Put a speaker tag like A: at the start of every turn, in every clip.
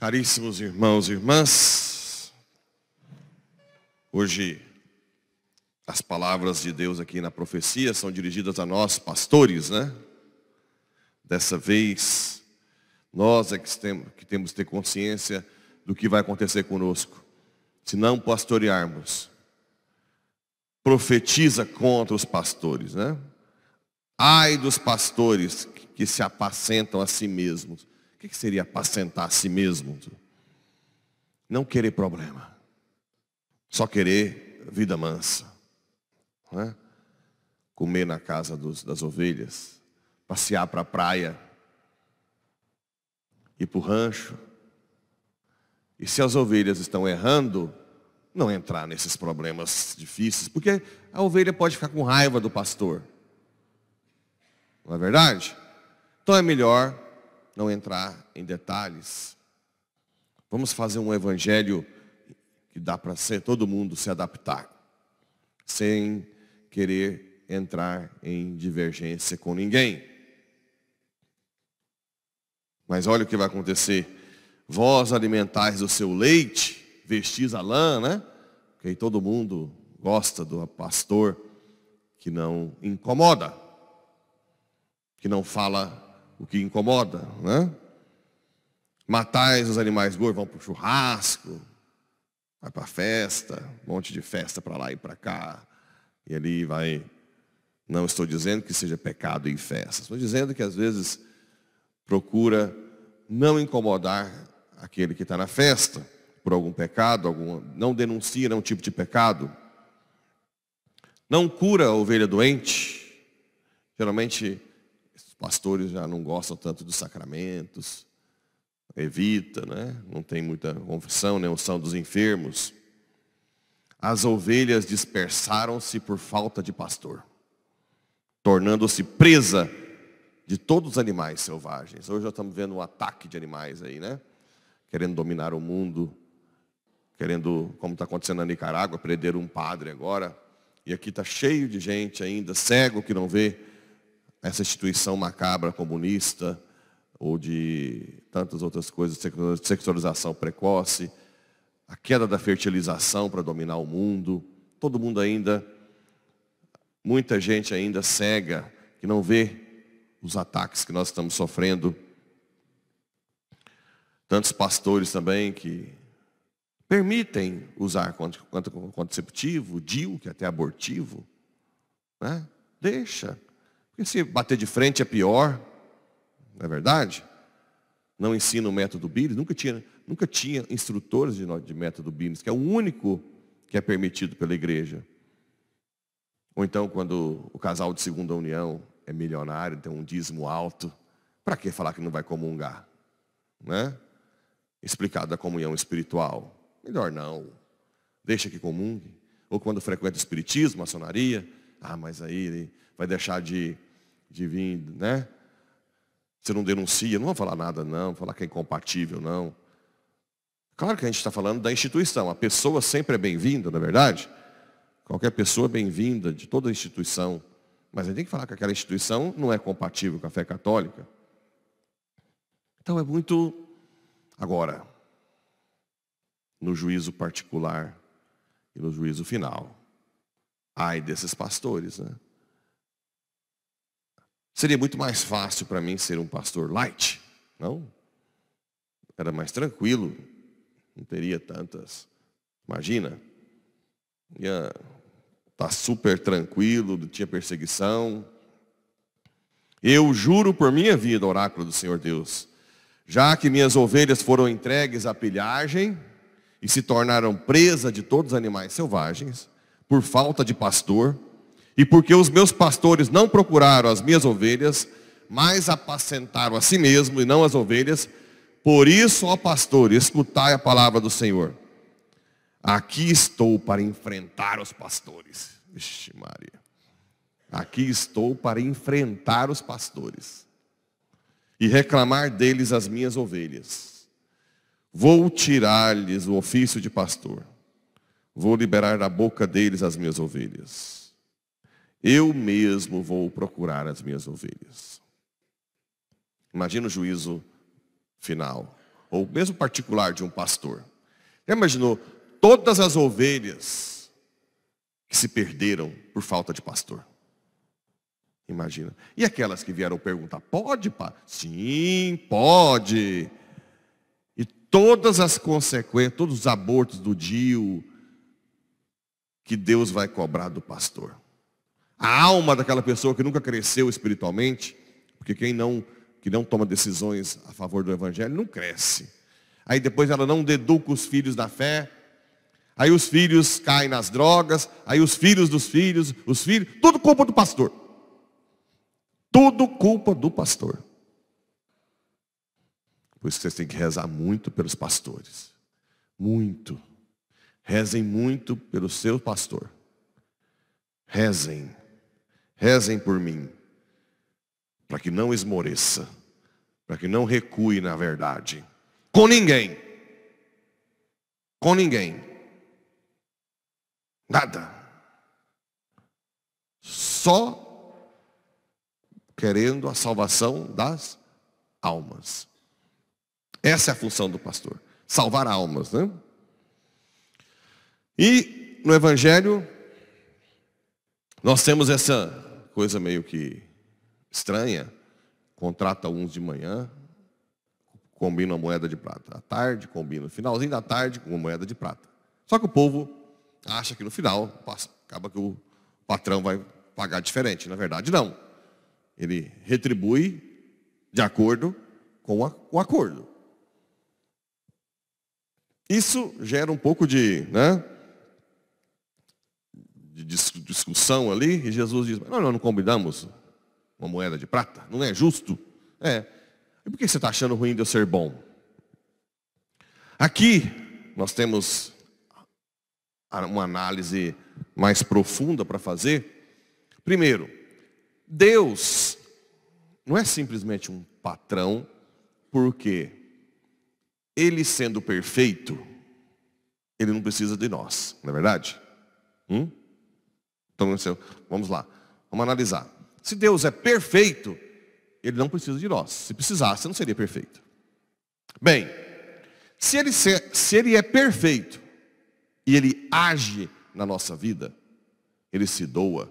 A: Caríssimos irmãos e irmãs, hoje as palavras de Deus aqui na profecia são dirigidas a nós, pastores, né? Dessa vez, nós é que temos que, ter consciência do que vai acontecer conosco, se não pastorearmos. Profetiza contra os pastores, né? Ai dos pastores que se apacentam a si mesmos. O que seria apacentar a si mesmo? Não querer problema. Só querer vida mansa. Né? Comer na casa dos, das ovelhas. Passear para a praia. Ir para o rancho. E se as ovelhas estão errando, não entrar nesses problemas difíceis, porque a ovelha pode ficar com raiva do pastor. Não é verdade? Então é melhor não entrar em detalhes. Vamos fazer um evangelho que dá para ser todo mundo se adaptar, sem querer entrar em divergência com ninguém. Mas olha o que vai acontecer. Vós alimentais o seu leite, vestis a lã, né? Porque aí todo mundo gosta do pastor que não incomoda, que não fala o que incomoda, né? Matais os animais gordos, vão para o churrasco, vai para festa, um monte de festa para lá e para cá. E ali vai. Não estou dizendo que seja pecado em festas, estou dizendo que às vezes procura não incomodar aquele que está na festa por algum pecado, algum, não denuncia é um tipo de pecado. Não cura a ovelha doente. Geralmente pastores já não gostam tanto dos sacramentos, evita, né? não tem muita confissão, nem né? unção dos enfermos. As ovelhas dispersaram-se por falta de pastor, tornando-se presa de todos os animais selvagens. Hoje já estamos vendo um ataque de animais aí, né? Querendo dominar o mundo, querendo, como está acontecendo na Nicarágua, prender um padre agora. E aqui está cheio de gente ainda, cego que não vê, essa instituição macabra comunista ou de tantas outras coisas, sexualização precoce, a queda da fertilização para dominar o mundo, todo mundo ainda, muita gente ainda cega, que não vê os ataques que nós estamos sofrendo. Tantos pastores também que permitem usar contraceptivo, DIU, que é até abortivo. Né? Deixa. Porque se bater de frente é pior, não é verdade? Não ensina o método billy. nunca tinha, nunca tinha instrutores de, de método billy, que é o único que é permitido pela igreja. Ou então quando o casal de segunda união é milionário, tem um dízimo alto, para que falar que não vai comungar? Né? Explicado da comunhão espiritual. Melhor não. Deixa que comungue. Ou quando frequenta o espiritismo, maçonaria, ah, mas aí ele vai deixar de de vir, né? Você não denuncia, não vou falar nada não, falar que é incompatível não. Claro que a gente está falando da instituição. A pessoa sempre é bem-vinda, na é verdade. Qualquer pessoa é bem-vinda de toda instituição. Mas a gente tem que falar que aquela instituição não é compatível com a fé católica. Então é muito. Agora, no juízo particular e no juízo final. Ai desses pastores, né? Seria muito mais fácil para mim ser um pastor light, não? Era mais tranquilo, não teria tantas. Imagina, ia estar tá super tranquilo, não tinha perseguição. Eu juro por minha vida, oráculo do Senhor Deus, já que minhas ovelhas foram entregues à pilhagem e se tornaram presa de todos os animais selvagens, por falta de pastor, e porque os meus pastores não procuraram as minhas ovelhas, mas apacentaram a si mesmo e não as ovelhas, por isso, ó pastor, escutai a palavra do Senhor. Aqui estou para enfrentar os pastores. Vixe Maria. Aqui estou para enfrentar os pastores e reclamar deles as minhas ovelhas. Vou tirar-lhes o ofício de pastor. Vou liberar da boca deles as minhas ovelhas eu mesmo vou procurar as minhas ovelhas. Imagina o juízo final, ou mesmo particular de um pastor. Já imaginou todas as ovelhas que se perderam por falta de pastor? Imagina. E aquelas que vieram perguntar, pode, pá? Sim, pode. E todas as consequências, todos os abortos do dia que Deus vai cobrar do pastor. A alma daquela pessoa que nunca cresceu espiritualmente, porque quem não, que não toma decisões a favor do Evangelho não cresce. Aí depois ela não deduca os filhos da fé. Aí os filhos caem nas drogas, aí os filhos dos filhos, os filhos, tudo culpa do pastor. Tudo culpa do pastor. Por isso que vocês têm que rezar muito pelos pastores. Muito. Rezem muito pelo seu pastor. Rezem. Rezem por mim, para que não esmoreça, para que não recue na verdade. Com ninguém. Com ninguém. Nada. Só querendo a salvação das almas. Essa é a função do pastor, salvar almas, né? E no evangelho nós temos essa coisa meio que estranha, contrata uns de manhã, combina uma moeda de prata. À tarde, combina o finalzinho da tarde com uma moeda de prata. Só que o povo acha que no final, passa, acaba que o patrão vai pagar diferente. Na verdade, não. Ele retribui de acordo com a, o acordo. Isso gera um pouco de, né, ali, e Jesus diz: Não, nós não combinamos uma moeda de prata? Não é justo? É. E por que você está achando ruim de eu ser bom? Aqui nós temos uma análise mais profunda para fazer. Primeiro, Deus não é simplesmente um patrão, porque ele sendo perfeito, ele não precisa de nós, não é verdade? Hum? Então, vamos lá, vamos analisar. Se Deus é perfeito, ele não precisa de nós. Se precisasse, não seria perfeito. Bem, se ele, se ele é perfeito e ele age na nossa vida, ele se doa.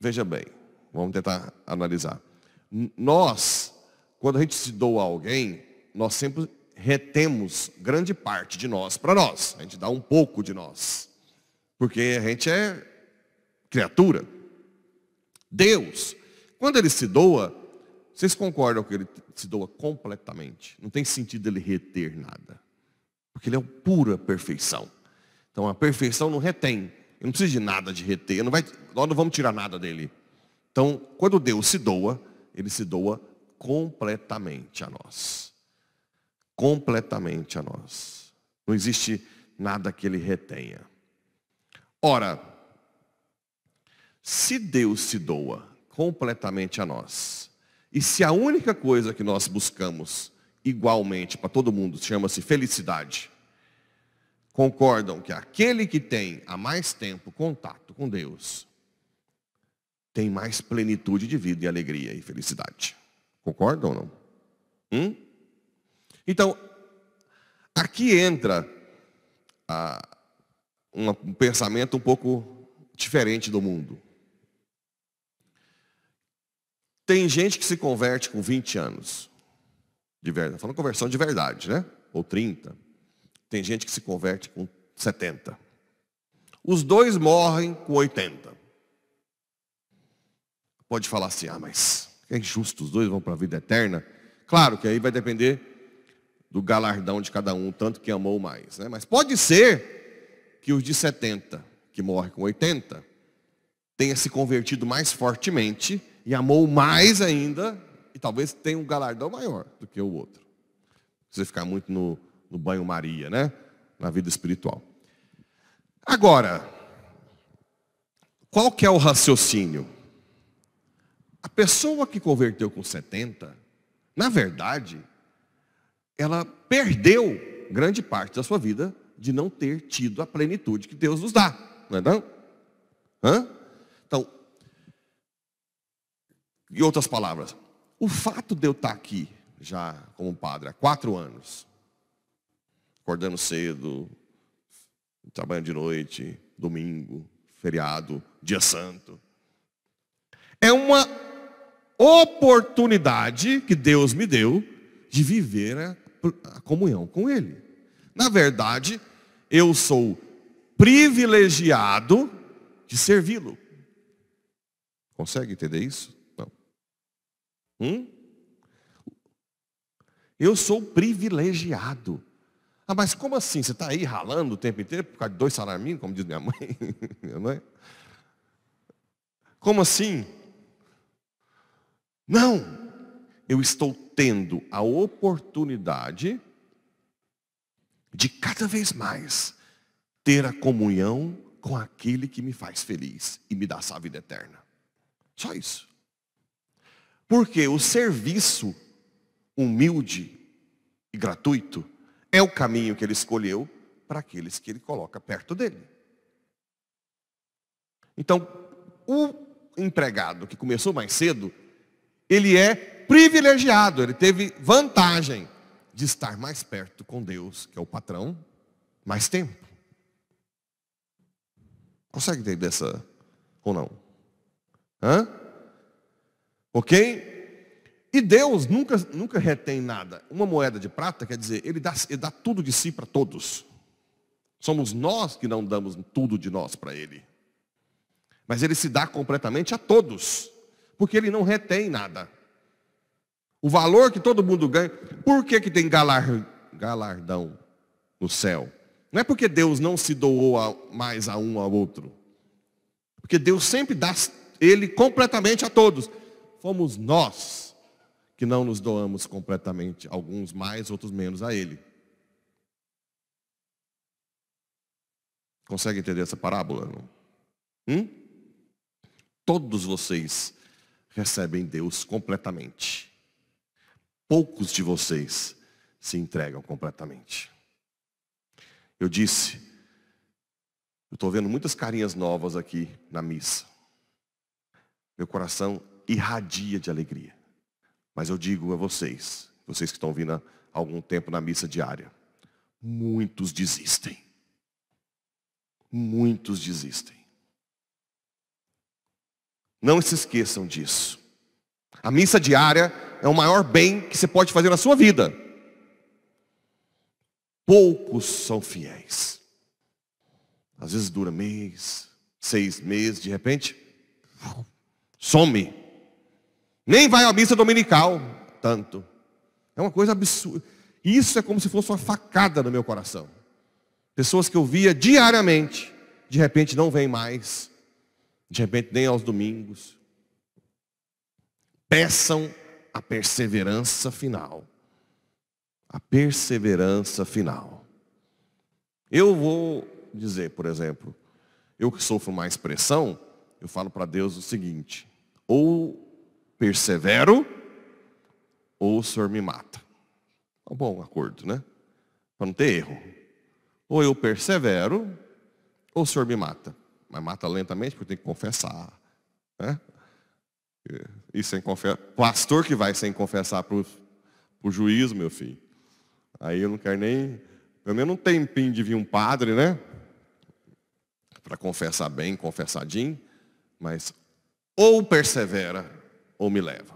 A: Veja bem, vamos tentar analisar. Nós, quando a gente se doa a alguém, nós sempre retemos grande parte de nós para nós. A gente dá um pouco de nós. Porque a gente é criatura. Deus, quando ele se doa, vocês concordam que ele se doa completamente? Não tem sentido ele reter nada. Porque ele é pura perfeição. Então a perfeição não retém. Ele não precisa de nada de reter. Não vai, nós não vamos tirar nada dele. Então, quando Deus se doa, ele se doa completamente a nós. Completamente a nós. Não existe nada que ele retenha. Ora, se Deus se doa completamente a nós, e se a única coisa que nós buscamos igualmente para todo mundo chama-se felicidade, concordam que aquele que tem há mais tempo contato com Deus tem mais plenitude de vida e alegria e felicidade. Concordam ou não? Hum? Então, aqui entra ah, um pensamento um pouco diferente do mundo. Tem gente que se converte com 20 anos. De verdade. Falando conversão de verdade, né? Ou 30. Tem gente que se converte com 70. Os dois morrem com 80. Pode falar assim, ah, mas é injusto, os dois vão para a vida eterna. Claro que aí vai depender do galardão de cada um, tanto que amou mais. Né? Mas pode ser que os de 70, que morrem com 80, tenha se convertido mais fortemente e amou mais ainda, e talvez tenha um galardão maior do que o outro. Você ficar muito no, no banho-maria, né? Na vida espiritual. Agora, qual que é o raciocínio? A pessoa que converteu com 70, na verdade, ela perdeu grande parte da sua vida de não ter tido a plenitude que Deus nos dá. Não é não? Hã? Em outras palavras, o fato de eu estar aqui já como padre há quatro anos, acordando cedo, trabalhando de noite, domingo, feriado, dia santo, é uma oportunidade que Deus me deu de viver a, comunhão com Ele. Na verdade, eu sou privilegiado de servi-lo. Consegue entender isso? Hum? Eu sou privilegiado. Ah, mas como assim? Você está aí ralando o tempo inteiro por causa de dois salarminhos, como diz minha mãe? minha mãe? É? Como assim? Não! Eu estou tendo a oportunidade de cada vez mais ter a comunhão com aquele que me faz feliz e me dá essa vida eterna. Só isso. Porque o serviço humilde e gratuito é o caminho que ele escolheu para aqueles que ele coloca perto dele. Então, o empregado que começou mais cedo, ele é privilegiado, ele teve vantagem de estar mais perto com Deus, que é o patrão, mais tempo. Consegue entender essa ou não? Hã? Ok? E Deus nunca, nunca retém nada. Uma moeda de prata, quer dizer, ele dá, ele dá tudo de si para todos. Somos nós que não damos tudo de nós para Ele. Mas Ele se dá completamente a todos, porque Ele não retém nada. O valor que todo mundo ganha, por que, que tem galar, galardão no céu? Não é porque Deus não se doou a, mais a um ao outro. Porque Deus sempre dá Ele completamente a todos fomos nós que não nos doamos completamente, alguns mais, outros menos a Ele. Consegue entender essa parábola? Não? Hum? Todos vocês recebem Deus completamente. Poucos de vocês se entregam completamente. Eu disse, eu estou vendo muitas carinhas novas aqui na missa. Meu coração irradia de alegria. Mas eu digo a vocês, vocês que estão vindo há algum tempo na missa diária, muitos desistem. Muitos desistem. Não se esqueçam disso. A missa diária é o maior bem que você pode fazer na sua vida. Poucos são fiéis. Às vezes dura mês, seis meses, de repente, some nem vai à missa dominical, tanto. É uma coisa absurda. Isso é como se fosse uma facada no meu coração. Pessoas que eu via diariamente, de repente não vêm mais. De repente nem aos domingos. Peçam a perseverança final. A perseverança final. Eu vou dizer, por exemplo, eu que sofro mais pressão, eu falo para Deus o seguinte: ou persevero ou o senhor me mata. É um bom acordo, né? Para não ter erro. Ou eu persevero ou o senhor me mata. Mas mata lentamente porque tem que confessar. Né? E sem confessar. Pastor que vai sem confessar para o juiz, meu filho. Aí eu não quero nem. Pelo menos um tempinho de vir um padre, né? Para confessar bem, confessadinho. Mas ou persevera ou me leva.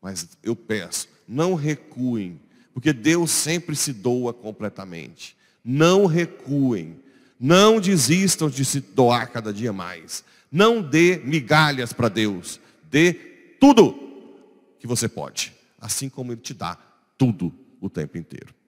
A: Mas eu peço, não recuem, porque Deus sempre se doa completamente. Não recuem, não desistam de se doar cada dia mais. Não dê migalhas para Deus, dê tudo que você pode, assim como Ele te dá tudo o tempo inteiro.